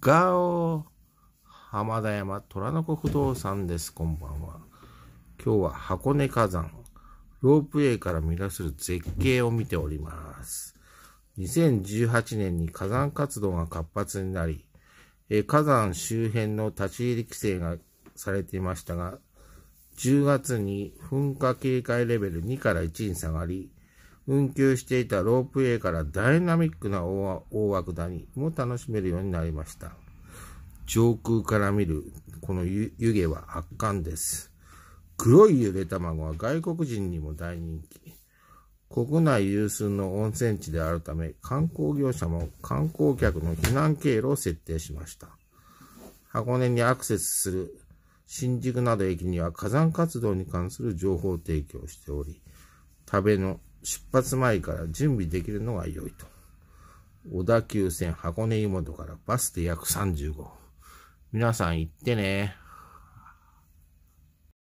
ガオ浜田山虎の子不動産です。こんばんは。今日は箱根火山、ロープウェイから見出せる絶景を見ております。2018年に火山活動が活発になり、え火山周辺の立ち入り規制がされていましたが、10月に噴火警戒レベル2から1に下がり、運休していたロープウェイからダイナミックな大涌谷も楽しめるようになりました。上空から見るこの湯気は圧巻です。黒いゆで卵は外国人にも大人気。国内有数の温泉地であるため、観光業者も観光客の避難経路を設定しました。箱根にアクセスする新宿など駅には火山活動に関する情報提供をしており、食べの出発前から準備できるのが良いと。小田急線箱根湯本からバスで約35分。皆さん行ってね。